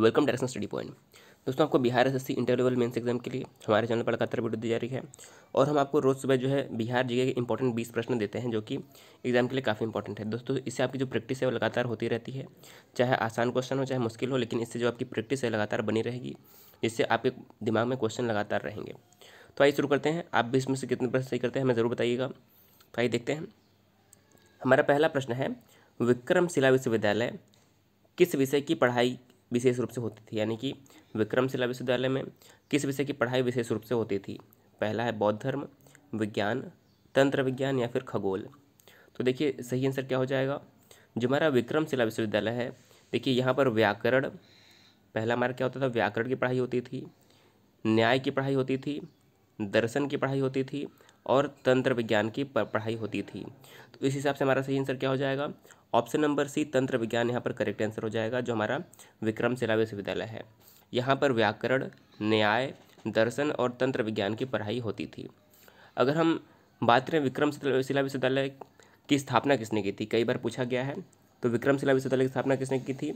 welcome direction study point दोस्तों आपको Bihar S S C inter level mains exam के लिए हमारे चैनल पर लगातार वीडियो दी जा रही है और हम आपको रोज़ सुबह जो है बिहार जी के इंपॉर्टेंट बीस प्रश्न देते हैं जो कि एग्जाम के लिए काफ़ी इंपॉर्टेंट है दोस्तों इससे आपकी जो प्रैक्टिस है वो लगातार होती रहती है चाहे आसान क्वेश्चन हो चाहे मुश्किल हो लेकिन इससे जो आपकी प्रैक्टिस है लगातार बनी रहेगी जिससे आपके दिमाग में क्वेश्चन लगातार रहेंगे तो आइए शुरू करते हैं आप भी इसमें से कितने प्रश्न सही करते हैं हमें ज़रूर बताइएगा तो आइए देखते हैं हमारा पहला प्रश्न है विक्रमशिला विश्वविद्यालय किस विषय की पढ़ाई विशेष रूप से होती थी यानी कि विक्रमशिला विश्वविद्यालय में किस विषय की पढ़ाई विशेष रूप से होती थी पहला है बौद्ध धर्म विज्ञान तंत्र विज्ञान या फिर खगोल तो देखिए सही आंसर क्या हो जाएगा जो हमारा विक्रमशिला विश्वविद्यालय है देखिए यहाँ पर व्याकरण पहला हमारा क्या होता था व्याकरण की पढ़ाई होती थी न्याय की पढ़ाई होती थी दर्शन की पढ़ाई होती थी और तंत्र विज्ञान की पढ़ाई होती थी तो इस हिसाब से हमारा सही आंसर क्या हो जाएगा ऑप्शन नंबर सी तंत्र विज्ञान यहाँ पर करेक्ट आंसर हो जाएगा जो हमारा विक्रम शिला विश्वविद्यालय है यहाँ पर व्याकरण न्याय दर्शन और तंत्र विज्ञान की पढ़ाई होती थी अगर हम बात करें विक्रम शिला विश्वविद्यालय की स्थापना किसने की थी कई बार पूछा गया है तो विक्रम शिला विश्वविद्यालय की स्थापना किसने की थी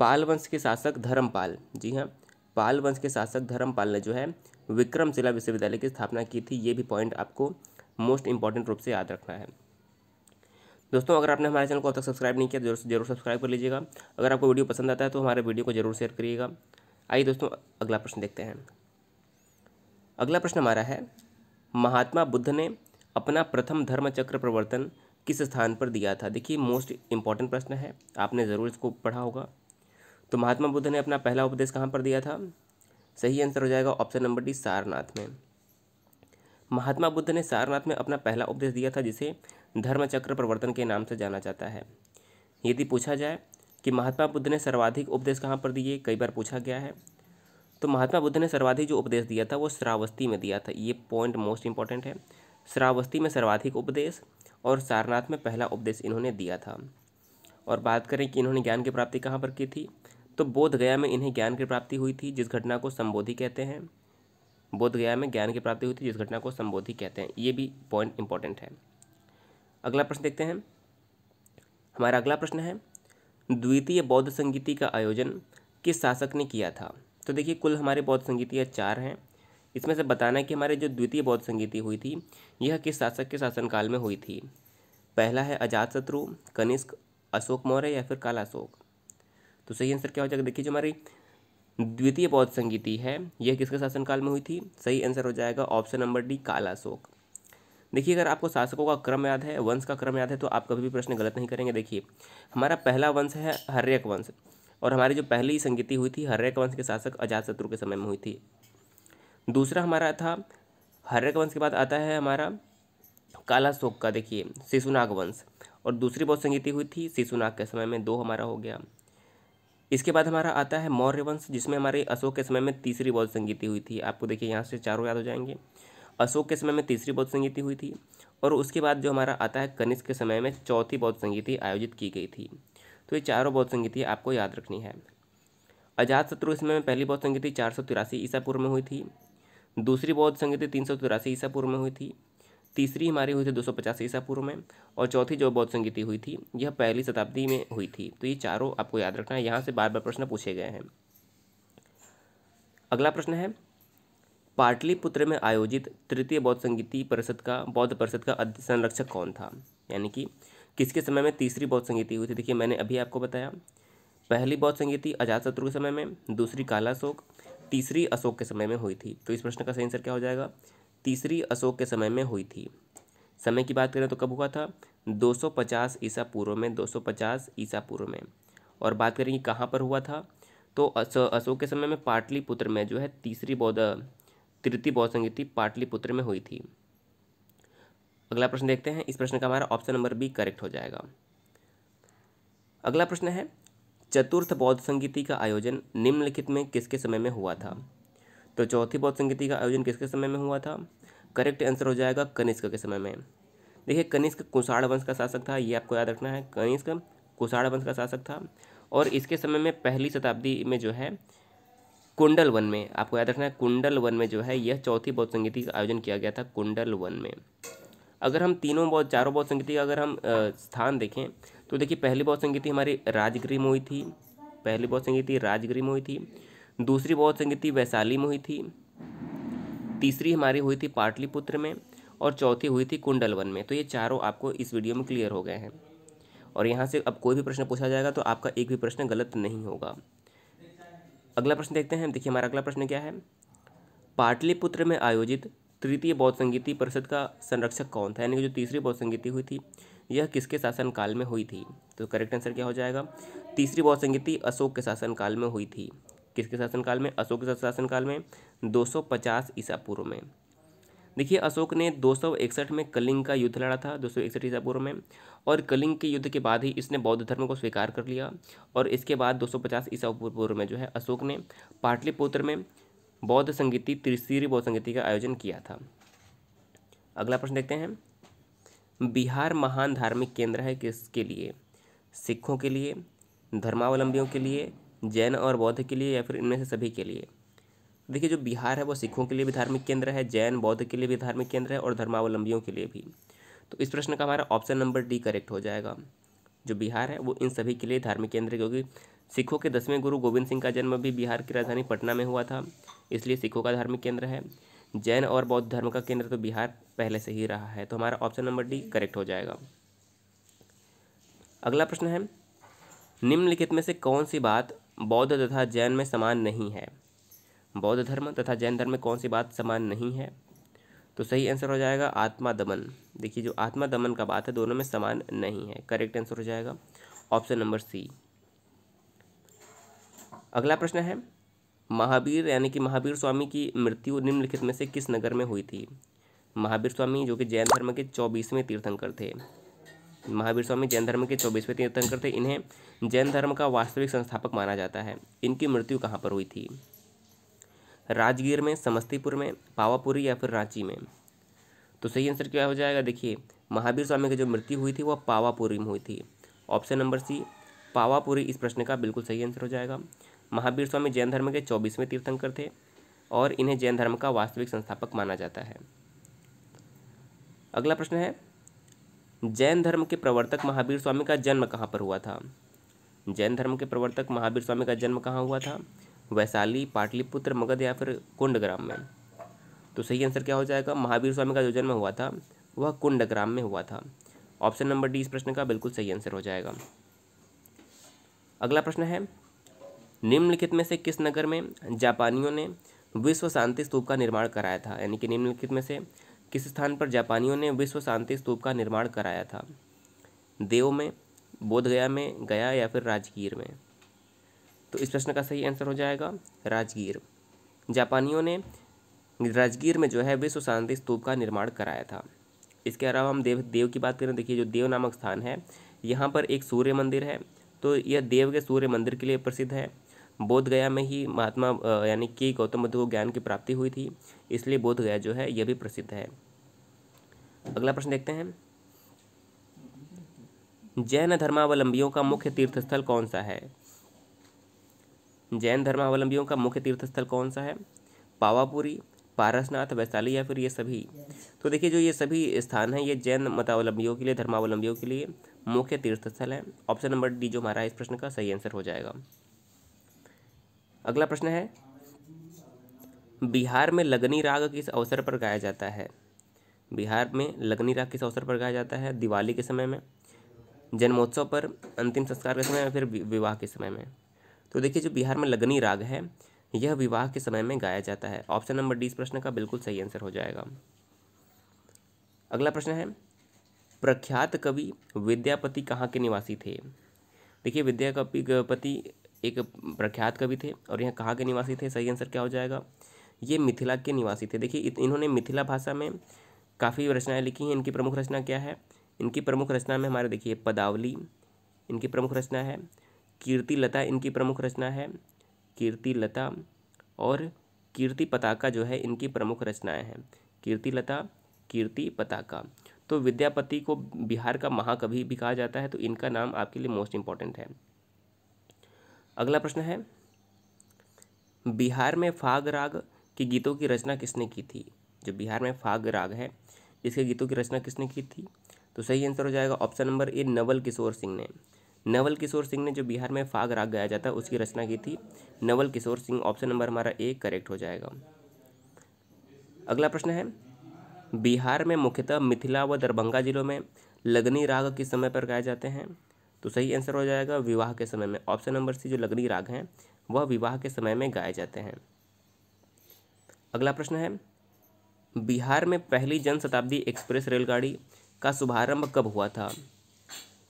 पाल वंश के शासक धर्मपाल जी हाँ पाल वंश के शासक धर्मपाल ने जो है विक्रमशिला विश्वविद्यालय की स्थापना की थी ये भी पॉइंट आपको मोस्ट इंपॉर्टेंट रूप से याद रखना है दोस्तों अगर आपने हमारे चैनल को अब तक सब्सक्राइब नहीं किया जरूर जरूर सब्सक्राइब कर लीजिएगा अगर आपको वीडियो पसंद आता है तो हमारे वीडियो को जरूर शेयर करिएगा आइए दोस्तों अगला प्रश्न देखते हैं अगला प्रश्न हमारा है महात्मा बुद्ध ने अपना प्रथम धर्मचक्र प्रवर्तन किस स्थान पर दिया था देखिए मोस्ट इम्पॉर्टेंट प्रश्न है आपने ज़रूर इसको पढ़ा होगा तो महात्मा बुद्ध ने अपना पहला उपदेश कहाँ पर दिया था सही आंसर हो जाएगा ऑप्शन नंबर डी सारनाथ में महात्मा बुद्ध ने सारनाथ में अपना पहला उपदेश दिया था जिसे धर्मचक्र प्रवर्तन के नाम से जाना जाता है यदि पूछा जाए कि महात्मा बुद्ध ने सर्वाधिक उपदेश कहाँ पर दिए कई बार पूछा गया है तो महात्मा बुद्ध ने सर्वाधिक जो उपदेश दिया था वो श्रावस्ती में दिया था ये पॉइंट मोस्ट इंपॉर्टेंट है श्रावस्ती में सर्वाधिक उपदेश और सारनाथ में पहला उपदेश इन्होंने दिया था और बात करें कि इन्होंने ज्ञान की प्राप्ति कहाँ पर की थी तो गया में इन्हें ज्ञान की प्राप्ति हुई थी जिस घटना को संबोधि कहते हैं गया में ज्ञान की प्राप्ति हुई थी जिस घटना को संबोधि कहते हैं ये भी पॉइंट इंपॉर्टेंट है अगला प्रश्न देखते हैं हमारा अगला प्रश्न है द्वितीय बौद्ध संगीति का आयोजन किस शासक ने किया था तो देखिए कुल हमारे बौद्ध संगीतियाँ चार हैं इसमें से बताना है कि हमारे जो द्वितीय बौद्ध संगीति हुई थी यह किस शासक के शासनकाल में हुई थी पहला है अजात शत्रु कनिष्क अशोक मौर्य या फिर कालाशोक तो सही आंसर क्या हो जाएगा देखिए जो हमारी द्वितीय बौद्ध संगीति है यह किसके शासनकाल में हुई थी सही आंसर हो जाएगा ऑप्शन नंबर डी काला शोक देखिए अगर आपको शासकों का क्रम याद है वंश का क्रम याद है तो आप कभी भी प्रश्न गलत नहीं करेंगे देखिए हमारा पहला वंश है हर्यक वंश और हमारी जो पहली संगीति हुई थी हर्यक वंश के शासक अजातशत्रु के समय में हुई थी दूसरा हमारा था हर्यक वंश के बाद आता है हमारा काला शोक का देखिए शिशुनाग वंश और दूसरी बौद्ध संगीति हुई थी शिशुनाग के समय में दो हमारा हो गया इसके बाद हमारा आता है मौर्य वंश जिसमें हमारे अशोक के समय में तीसरी बौद्ध संगीति हुई थी आपको देखिए यहाँ से चारों याद हो जाएंगे अशोक के समय में तीसरी बौद्ध संगीति हुई थी और उसके बाद जो हमारा आता है कनिष्क के समय में चौथी बौद्ध संगीति आयोजित की गई थी तो ये चारों बौद्ध संगीति आपको याद रखनी है अजात शत्रु इसमें में पहली बौद्ध संगीति चार सौ तिरासी ईसा पूर्व में हुई थी दूसरी बौद्ध संगीति तीन सौ तिरासी ईसा पूर्व में हुई थी तीसरी हमारी हुई थी दो सौ पचास ईसा पूर्व में और चौथी जो बौद्ध संगीति हुई थी यह पहली शताब्दी में हुई थी तो ये चारों आपको याद रखना है यहाँ से बार बार प्रश्न पूछे गए हैं अगला प्रश्न है पाटलिपुत्र में आयोजित तृतीय बौद्ध संगीति परिषद का बौद्ध परिषद का संरक्षक कौन था यानी कि किसके समय में तीसरी बौद्ध संगीति हुई थी देखिए मैंने अभी आपको बताया पहली बौद्ध संगीति अजात शत्रु के समय में दूसरी काला अशोक तीसरी अशोक के समय में हुई थी तो इस प्रश्न का सही आंसर क्या हो जाएगा तीसरी अशोक के समय में हुई थी समय की बात करें तो कब हुआ था 250 ईसा पूर्व में 250 ईसा पूर्व में और बात कि कहाँ पर हुआ था तो अशोक के समय में पाटलिपुत्र में जो है तीसरी बौद्ध तृतीय बौद्ध संगीति पाटलिपुत्र में हुई थी अगला प्रश्न देखते हैं इस प्रश्न का हमारा ऑप्शन नंबर बी करेक्ट हो जाएगा अगला प्रश्न है चतुर्थ बौद्ध संगीति का आयोजन निम्नलिखित में किसके समय में हुआ था तो चौथी बौद्ध संगीति का आयोजन किसके समय में हुआ था करेक्ट आंसर हो जाएगा कनिष्क के समय में देखिए कनिष्क कुषाण वंश का शासक था ये आपको याद रखना है कनिष्क कुषाण वंश का शासक था और इसके समय में पहली शताब्दी में जो है कुंडल वन में आपको याद रखना है कुंडल वन में जो है यह चौथी बौद्ध संगीति का आयोजन किया गया था कुंडल वन में अगर हम तीनों बौद्ध चारों बौद्ध संगीति का अगर हम स्थान देखें तो देखिए पहली बौद्ध संगीति हमारी राजगृह में हुई थी पहली बौद्ध संगीति राजगृह में हुई थी दूसरी बौद्ध संगीति वैशाली में हुई थी तीसरी हमारी हुई थी पाटलिपुत्र में और चौथी हुई थी कुंडलवन में तो ये चारों आपको इस वीडियो में क्लियर हो गए हैं और यहाँ से अब कोई भी प्रश्न पूछा जाएगा तो आपका एक भी प्रश्न गलत नहीं होगा अगला प्रश्न देखते हैं देखिए हमारा अगला प्रश्न क्या है पाटलिपुत्र में आयोजित तृतीय बौद्ध संगीति परिषद का संरक्षक कौन था यानी कि जो तीसरी बौद्ध संगीति हुई थी यह किसके शासनकाल में हुई थी तो करेक्ट आंसर क्या हो जाएगा तीसरी बौद्ध संगीति अशोक के शासनकाल में हुई थी किसके शासनकाल में अशोक के शासनकाल में 250 ईसा पूर्व में देखिए अशोक ने दो में कलिंग का युद्ध लड़ा था इकसठ ईसा पूर्व में और कलिंग के युद्ध के बाद ही इसने बौद्ध धर्म को स्वीकार कर लिया और इसके बाद 250 ईसा पूर्व में जो है अशोक ने पाटलिपुत्र में बौद्ध संगीति त्रिशीरी बौद्ध संगीति का आयोजन किया था अगला प्रश्न देखते हैं बिहार महान धार्मिक केंद्र है किसके लिए सिखों के लिए धर्मावलंबियों के लिए जैन और बौद्ध के लिए या फिर इनमें से सभी के लिए देखिए जो बिहार है वो सिखों के लिए भी धार्मिक केंद्र है जैन बौद्ध के लिए भी धार्मिक केंद्र है और धर्मावलंबियों के लिए भी तो इस प्रश्न का हमारा ऑप्शन नंबर डी करेक्ट हो जाएगा जो बिहार है वो इन सभी के लिए धार्मिक केंद्र क्योंकि सिखों के दसवें गुरु गोविंद सिंह का जन्म भी बिहार की राजधानी पटना में हुआ था इसलिए सिखों का धार्मिक केंद्र है जैन और बौद्ध धर्म का केंद्र तो बिहार पहले से ही रहा है तो हमारा ऑप्शन नंबर डी करेक्ट हो जाएगा अगला प्रश्न है निम्नलिखित में से कौन सी बात बौद्ध तथा जैन में समान नहीं है बौद्ध धर्म तथा जैन धर्म में कौन सी बात समान नहीं है तो सही आंसर हो जाएगा आत्मा दमन देखिए जो आत्मा दमन का बात है दोनों में समान नहीं है करेक्ट आंसर हो जाएगा ऑप्शन नंबर सी अगला प्रश्न है महावीर यानी कि महावीर स्वामी की मृत्यु निम्नलिखित में से किस नगर में हुई थी महावीर स्वामी जो कि जैन धर्म के चौबीसवें तीर्थंकर थे महावीर स्वामी जैन धर्म के चौबीसवें तीर्थंकर थे इन्हें जैन धर्म का वास्तविक संस्थापक माना जाता है इनकी मृत्यु कहाँ पर हुई थी राजगीर में समस्तीपुर में पावापुरी या फिर रांची में तो सही आंसर क्या हो जाएगा देखिए महावीर स्वामी की जो मृत्यु हुई थी वह पावापुरी में हुई थी ऑप्शन नंबर सी पावापुरी इस प्रश्न का बिल्कुल सही आंसर हो जाएगा महावीर स्वामी जैन धर्म के चौबीसवें तीर्थंकर थे और इन्हें जैन धर्म का वास्तविक संस्थापक माना जाता है अगला प्रश्न है जैन धर्म के प्रवर्तक महावीर स्वामी का जन्म कहाँ पर हुआ था जैन धर्म के प्रवर्तक महावीर स्वामी का जन्म कहाँ हुआ था वैशाली पाटलिपुत्र मगध या फिर कुंडग्राम में तो सही आंसर क्या हो जाएगा महावीर स्वामी का जो जन्म हुआ था वह कुंडग्राम में हुआ था ऑप्शन नंबर डी इस प्रश्न का बिल्कुल सही आंसर हो जाएगा अगला प्रश्न है निम्नलिखित में से किस नगर में जापानियों ने विश्व शांति स्तूप का निर्माण कराया था यानी कि निम्नलिखित में से किस स्थान पर जापानियों ने विश्व शांति स्तूप का निर्माण कराया था देव में बोधगया में गया या फिर राजगीर में तो इस प्रश्न का सही आंसर हो जाएगा राजगीर जापानियों ने राजगीर में जो है विश्व शांति स्तूप का निर्माण कराया था इसके अलावा हम देव देव की बात करें देखिए जो देव नामक स्थान है यहाँ पर एक सूर्य मंदिर है तो यह देव के सूर्य मंदिर के लिए प्रसिद्ध है बोध गया में ही महात्मा यानी कि गौतम बुद्ध को ज्ञान की प्राप्ति हुई थी इसलिए बोध गया जो है यह भी प्रसिद्ध है अगला प्रश्न देखते हैं जैन धर्मावलंबियों का मुख्य तीर्थस्थल कौन सा है जैन धर्मावलंबियों का मुख्य तीर्थस्थल कौन सा है पावापुरी पारसनाथ वैशाली या फिर ये सभी तो देखिए जो ये सभी स्थान हैं ये जैन मतावलंबियों के लिए धर्मावलंबियों के लिए मुख्य तीर्थस्थल हैं ऑप्शन नंबर डी जो हमारा इस प्रश्न का सही आंसर हो जाएगा अगला प्रश्न है बिहार में लगनी राग किस अवसर पर गाया जाता है बिहार में लगनी राग किस अवसर पर गाया जाता है दिवाली के समय में जन्मोत्सव पर अंतिम संस्कार के समय में फिर विवाह के समय में तो देखिए जो बिहार में लगनी राग है यह विवाह के समय में गाया जाता है ऑप्शन नंबर डी इस प्रश्न का बिल्कुल सही आंसर हो जाएगा अगला प्रश्न है प्रख्यात कवि विद्यापति कहाँ के निवासी थे देखिए विद्यापति एक प्रख्यात कवि थे और यहाँ कहाँ के निवासी थे सही आंसर क्या हो जाएगा ये मिथिला के निवासी थे देखिए इन्होंने मिथिला भाषा में काफ़ी रचनाएँ लिखी हैं इनकी प्रमुख रचना क्या है इनकी प्रमुख रचना में हमारे देखिए पदावली इनकी प्रमुख रचना है कीर्ति लता इनकी प्रमुख रचना है कीर्ति लता और कीर्ति पताका जो है इनकी प्रमुख रचनाएं हैं कीर्ति लता कीर्ति पताका तो विद्यापति को बिहार का महाकवि भी कहा जाता है तो इनका नाम आपके लिए मोस्ट इंपॉर्टेंट है अगला प्रश्न है बिहार में फाग राग के गीतों की रचना किसने की थी जो बिहार में फाग राग है इसके गीतों की रचना किसने की थी तो सही आंसर हो जाएगा option number A Naval Kishore Singh ने नवल किशोर सिंह ने जो बिहार में फाग राग गाया जाता है उसकी रचना की थी नवल किशोर सिंह ऑप्शन नंबर हमारा ए करेक्ट हो जाएगा अगला प्रश्न है बिहार में मुख्यतः मिथिला व दरभंगा जिलों में लगनी राग किस समय पर गाए जाते हैं तो सही आंसर हो जाएगा विवाह के समय में ऑप्शन नंबर सी जो लगनी राग हैं वह विवाह के समय में गाए जाते हैं अगला प्रश्न है बिहार में पहली जन शताब्दी एक्सप्रेस रेलगाड़ी का शुभारंभ कब हुआ था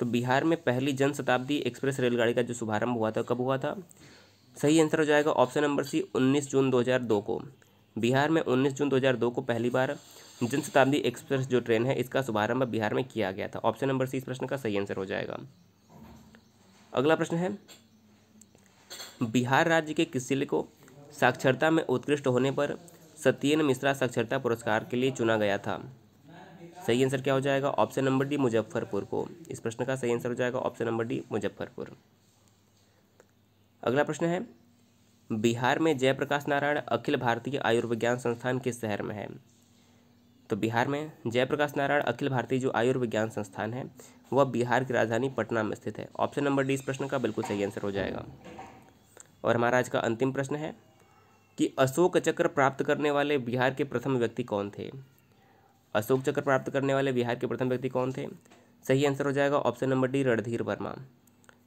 तो बिहार में पहली जन शताब्दी एक्सप्रेस रेलगाड़ी का जो शुभारंभ हुआ था कब हुआ था सही आंसर हो जाएगा ऑप्शन नंबर सी 19 जून 2002 को बिहार में 19 जून 2002 को पहली बार जन शताब्दी एक्सप्रेस जो ट्रेन है इसका शुभारंभ बिहार में किया गया था ऑप्शन नंबर सी इस प्रश्न का सही आंसर हो जाएगा अगला प्रश्न है बिहार राज्य के किस जिले को साक्षरता में उत्कृष्ट होने पर सत्येन मिश्रा साक्षरता पुरस्कार के लिए चुना गया था सही आंसर क्या हो जाएगा ऑप्शन नंबर डी मुजफ्फरपुर को इस प्रश्न का सही आंसर हो जाएगा ऑप्शन नंबर डी मुजफ्फरपुर अगला प्रश्न है बिहार में जयप्रकाश नारायण अखिल भारतीय आयुर्विज्ञान संस्थान किस शहर में है तो बिहार में जयप्रकाश नारायण अखिल भारतीय जो आयुर्विज्ञान संस्थान है वह बिहार की राजधानी पटना में स्थित है ऑप्शन नंबर डी इस प्रश्न का बिल्कुल सही आंसर हो जाएगा और हमारा आज का अंतिम प्रश्न है कि अशोक चक्र प्राप्त करने वाले बिहार के प्रथम व्यक्ति कौन थे अशोक चक्र प्राप्त करने वाले बिहार के प्रथम व्यक्ति कौन थे सही आंसर हो जाएगा option number D Randhir Verma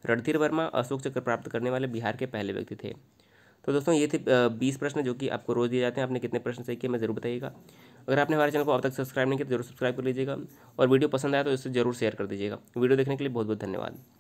Randhir Verma Ashok Chakra प्राप्त करने वाले बिहार के पहले व्यक्ति थे तो दोस्तों ये थे बीस प्रश्न जो कि आपको रोज़ दिए जाते हैं आपने कितने प्रश्न सही किए मैं ज़रूर बताइएगा अगर आपने हमारे चैनल को अब तक सब्सक्राइब नहीं किया तो जरूर सब्सक्राइब कर लीजिएगा और वीडियो पसंद आया तो इसे जरूर शेयर कर दीजिएगा वीडियो देखने के लिए बहुत बहुत धन्यवाद